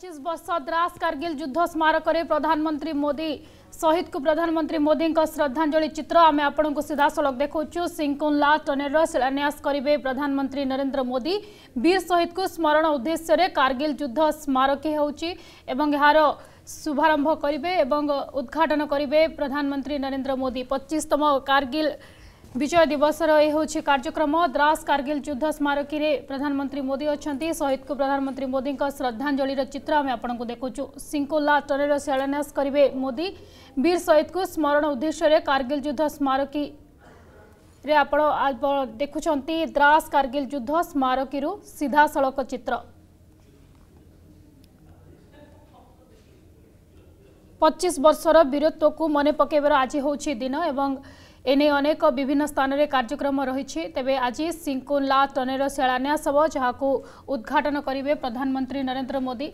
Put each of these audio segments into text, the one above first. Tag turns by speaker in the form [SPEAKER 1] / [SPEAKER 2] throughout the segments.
[SPEAKER 1] ପଚିଶ ବର୍ଷ ଦ୍ରାସ କାର୍ଗିଲ ଯୁଦ୍ଧ ସ୍ମାରକରେ ପ୍ରଧାନମନ୍ତ୍ରୀ ମୋଦି ଶହୀଦକୁ ପ୍ରଧାନମନ୍ତ୍ରୀ ମୋଦିଙ୍କ ଶ୍ରଦ୍ଧାଞ୍ଜଳି ଚିତ୍ର ଆମେ ଆପଣଙ୍କୁ ସିଧାସଳଖ ଦେଖାଉଛୁ ସିଂକୁନ୍ଲା ଟନେଲର ଶିଳାନ୍ୟାସ କରିବେ ପ୍ରଧାନମନ୍ତ୍ରୀ ନରେନ୍ଦ୍ର ମୋଦି ବୀର ଶହୀଦକୁ ସ୍ମରଣ ଉଦ୍ଦେଶ୍ୟରେ କାର୍ଗିଲ ଯୁଦ୍ଧ ସ୍ମାରକୀ ହେଉଛି ଏବଂ ଏହାର ଶୁଭାରମ୍ଭ କରିବେ ଏବଂ ଉଦ୍ଘାଟନ କରିବେ ପ୍ରଧାନମନ୍ତ୍ରୀ ନରେନ୍ଦ୍ର ମୋଦି ପଚିଶତମ କାର୍ଗିଲ विजय दिवस र कार्यक्रम द्रास कारगिल युद्ध स्मारकी प्रधानमन्त्री मोदी को प्रधानमन्त्री मोदी श्रद्धाञ्जली र शिलान्यास सिङ्कला मोदी वीर को स्मरण उद्देश्यले कारगिल युद्ध स्मर देखुन द्रास कारगिल युद्ध सीधा सडक चित्र पच्चिस वर्षर र वीरत्वको मन पकेबार आज दिन एवं এনে অনেক বিভিন্ন স্থানের কার্যক্রম রয়েছে তবে আজ সিঙ্কুল্লা টনেল শিলান্যাস হব যা উদ্ঘাটন করবে প্রধানমন্ত্রী নরেন্দ্র মোদী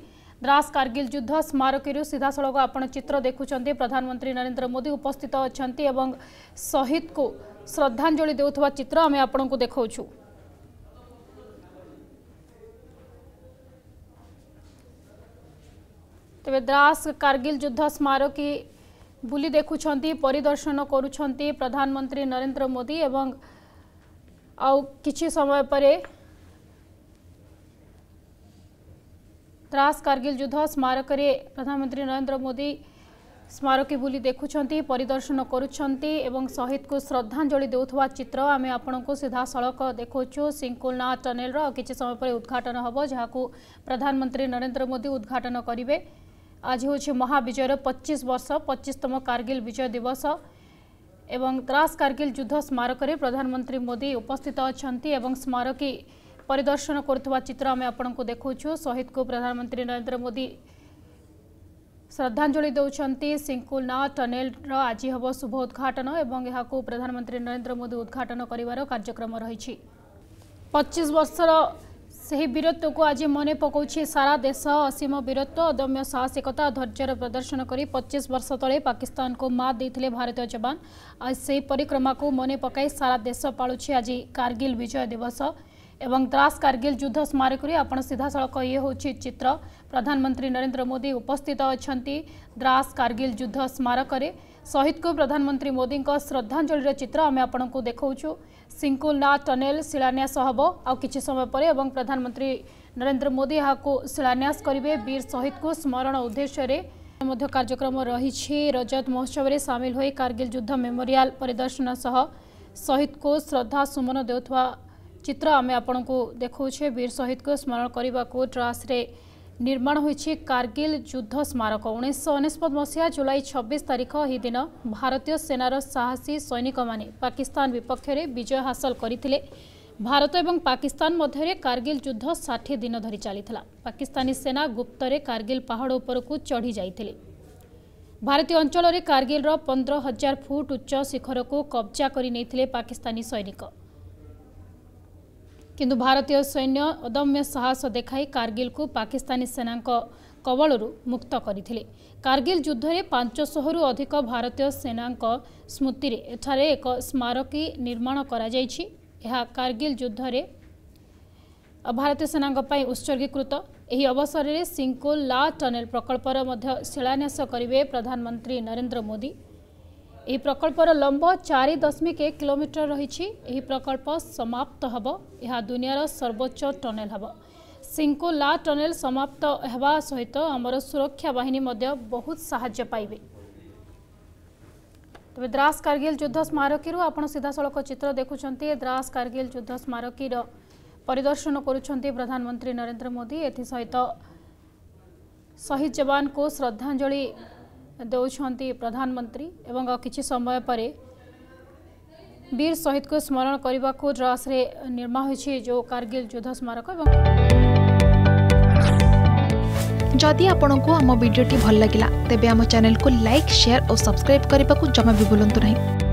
[SPEAKER 1] ଦ୍ରାସ କାର୍ଗିଲ ଯୁଦ୍ଧ ସ୍ମାରକୀରୁ ସିଧାସଳଖ ଆପଣ ଚିତ୍ର ଦେଖୁଛନ୍ତି ପ୍ରଧାନମନ୍ତ୍ରୀ ନରେନ୍ଦ୍ର ମୋଦି ଉପସ୍ଥିତ ଅଛନ୍ତି ଏବଂ ଶହୀଦକୁ ଶ୍ରଦ୍ଧାଞ୍ଜଳି ଦେଉଥିବା ଚିତ୍ର ଆମେ ଆପଣଙ୍କୁ ଦେଖାଉଛୁ ତେବେ ଦ୍ରାସ କାର୍ଗିଲ ଯୁଦ୍ଧ ସ୍ମାରକୀ ବୁଲି ଦେଖୁଛନ୍ତି ପରିଦର୍ଶନ କରୁଛନ୍ତି ପ୍ରଧାନମନ୍ତ୍ରୀ ନରେନ୍ଦ୍ର ମୋଦି ଏବଂ ଆଉ କିଛି ସମୟ ପରେ ତ୍ରାସ କାର୍ଗିଲ ଯୁଦ୍ଧ ସ୍ମାରକରେ ପ୍ରଧାନମନ୍ତ୍ରୀ ନରେନ୍ଦ୍ର ମୋଦି ସ୍ମାରକୀ ବୁଲି ଦେଖୁଛନ୍ତି ପରିଦର୍ଶନ କରୁଛନ୍ତି ଏବଂ ଶହୀଦକୁ ଶ୍ରଦ୍ଧାଞ୍ଜଳି ଦେଉଥିବା ଚିତ୍ର ଆମେ ଆପଣଙ୍କୁ ସିଧାସଳଖ ଦେଖାଉଛୁ ସିଙ୍କୁଲନା ଟନେଲର ଆଉ କିଛି ସମୟ ପରେ ଉଦ୍ଘାଟନ ହେବ ଯାହାକୁ ପ୍ରଧାନମନ୍ତ୍ରୀ ନରେନ୍ଦ୍ର ମୋଦି ଉଦ୍ଘାଟନ କରିବେ আজ হচ্ছে মহাবিজয়ের পঁচিশ বর্ষ পঁচিশতম কার্গিল বিজয় দিবস এবং দ্রাস কার্গিল যুদ্ধ স্মারকরে প্রধানমন্ত্রী মোদি উপস্থিত অনেক এবং স্মারকী পরিদর্শন করুবা চিত্র আমি আপনার দেখছু শহীদকে প্রধানমন্ত্রী নরেন্দ্র মোদি শ্রদ্ধাঞ্জলি দেউছন্তি সিঙ্কুলনা টনেলর আজ হব শুভ উদ্ঘাটন এবং এখন প্রধানমন্ত্রী নরেন্দ্র মোদি উদ্ঘাটন করিবার কার্যক্রম রয়েছে পঁচিশ বর্ষর সেই বীরত্বକୁ আজি মনে পকৌছি সারা দেশ সহসীম বিরত্ব অদম্য সাহসিকতা ধৈর্যର প্রদর্শন କରି 25 বছর তলে পাকিস্তান কো मात देतिले ভারত জবান আজি সেই পরিক্রমা কো মনে পকাই সারা দেশ পাড়ুছি আজি কারগিল বিজয় দিবস ଏବଂ ଦ୍ରାସ କାର୍ଗିଲ ଯୁଦ୍ଧ ସ୍ମାରକୀରେ ଆପଣ ସିଧାସଳଖ ଇଏ ହେଉଛି ଚିତ୍ର ପ୍ରଧାନମନ୍ତ୍ରୀ ନରେନ୍ଦ୍ର ମୋଦି ଉପସ୍ଥିତ ଅଛନ୍ତି ଦ୍ରାସ କାର୍ଗିଲ ଯୁଦ୍ଧ ସ୍ମାରକରେ ଶହୀଦକୁ ପ୍ରଧାନମନ୍ତ୍ରୀ ମୋଦିଙ୍କ ଶ୍ରଦ୍ଧାଞ୍ଜଳିର ଚିତ୍ର ଆମେ ଆପଣଙ୍କୁ ଦେଖାଉଛୁ ସିଙ୍କୁଲନା ଟନେଲ ଶିଳାନ୍ୟାସ ହେବ ଆଉ କିଛି ସମୟ ପରେ ଏବଂ ପ୍ରଧାନମନ୍ତ୍ରୀ ନରେନ୍ଦ୍ର ମୋଦି ଏହାକୁ ଶିଳାନ୍ୟାସ କରିବେ ବୀର ଶହୀଦକୁ ସ୍ମରଣ ଉଦ୍ଦେଶ୍ୟରେ ମଧ୍ୟ କାର୍ଯ୍ୟକ୍ରମ ରହିଛି ରଜତ ମହୋତ୍ସବରେ ସାମିଲ ହୋଇ କାର୍ଗିଲ ଯୁଦ୍ଧ ମେମୋରିଆଲ ପରିଦର୍ଶନ ସହ ଶହୀଦକୁ ଶ୍ରଦ୍ଧା ସୁମନ ଦେଉଥିବା चित्र आम आपण को देखे वीर शहीद को स्मरण करने को ड्रास्रे निर्माण होगिल युद्ध स्मारक उन्नीस अनेशत मसीहा जुलाई छब्बीस तारीख ही दिन भारतीय सेनार साहसी सैनिक मैंने पाकिस्तान विपक्ष में विजय हासिल करते भारत और पाकिस्तान मध्य कारगिल युद्ध षाठी दिन धरी चली पाकिस्तानी सेना गुप्त कारगिल पहाड़ उपरक चढ़ी जाते ଭାରତୀୟ ଅଞ୍ଚଳରେ କାର୍ଗିଲର ପନ୍ଦର ହଜାର ଫୁଟ ଉଚ୍ଚ ଶିଖରକୁ କବ୍ଜା କରିନେଇଥିଲେ ପାକିସ୍ତାନୀ सैनिक କିନ୍ତୁ ଭାରତୀୟ ସୈନ୍ୟ ଅଦମ୍ୟ ସାହସ ଦେଖାଇ କାର୍ଗିଲ୍କୁ ପାକିସ୍ତାନୀ ସେନାଙ୍କ କବଳରୁ ମୁକ୍ତ କରିଥିଲେ କାର୍ଗିଲ୍ ଯୁଦ୍ଧରେ ପାଞ୍ଚଶହରୁ ଅଧିକ ଭାରତୀୟ ସେନାଙ୍କ ସ୍ମୃତିରେ ଏଠାରେ ଏକ ସ୍ମାରକୀ ନିର୍ମାଣ କରାଯାଇଛି ଏହା କାର୍ଗିଲ୍ ଯୁଦ୍ଧରେ ଭାରତୀୟ ସେନାଙ୍କ ପାଇଁ ଉତ୍ସର୍ଗୀକୃତ ଏହି ଅବସରରେ ସିଙ୍କୁ ଲା ଟନେଲ୍ ପ୍ରକଳ୍ପର ମଧ୍ୟ ଶିଳାନ୍ୟାସ କରିବେ ପ୍ରଧାନମନ୍ତ୍ରୀ ନରେନ୍ଦ୍ର ମୋଦି ଏହି ପ୍ରକଳ୍ପର ଲମ୍ବ ଚାରି ଦଶମିକ ଏକ କିଲୋମିଟର ରହିଛି ଏହି ପ୍ରକଳ୍ପ ସମାପ୍ତ ହେବ ଏହା ଦୁନିଆର ସର୍ବୋଚ୍ଚ ଟନେଲ ହେବ ସିଙ୍କୁ ଟନେଲ ସମାପ୍ତ ହେବା ସହିତ ଆମର ସୁରକ୍ଷା ବାହିନୀ ମଧ୍ୟ ବହୁତ ସାହାଯ୍ୟ ପାଇବେ ତେବେ ଦ୍ରାସ କାର୍ଗିଲ ଯୁଦ୍ଧ ସ୍ମାରକୀରୁ ଆପଣ ସିଧାସଳଖ ଚିତ୍ର ଦେଖୁଛନ୍ତି ଦ୍ରାସ କାର୍ଗିଲ ଯୁଦ୍ଧ ସ୍ମାରକୀର ପରିଦର୍ଶନ କରୁଛନ୍ତି ପ୍ରଧାନମନ୍ତ୍ରୀ ନରେନ୍ଦ୍ର ମୋଦି ଏଥିସହିତ ଶହୀଦ ଯବାନଙ୍କୁ ଶ୍ରଦ୍ଧାଞ୍ଜଳି ଦେଉଛନ୍ତି ପ୍ରଧାନମନ୍ତ୍ରୀ ଏବଂ କିଛି ସମୟ ପରେ ବୀର ଶହୀଦକୁ ସ୍ମରଣ କରିବାକୁ ଦ୍ରାସରେ ନିର୍ମା ହୋଇଛି ଯେଉଁ କାର୍ଗିଲ ଯୁଦ୍ଧ ସ୍ମାରକ ଏବଂ ଯଦି ଆପଣଙ୍କୁ ଆମ ଭିଡ଼ିଓଟି ଭଲ ଲାଗିଲା ତେବେ ଆମ ଚ୍ୟାନେଲକୁ ଲାଇକ୍ ସେୟାର ଓ ସବସ୍କ୍ରାଇବ୍ କରିବାକୁ ଜମା ବି ଭୁଲନ୍ତୁ ନାହିଁ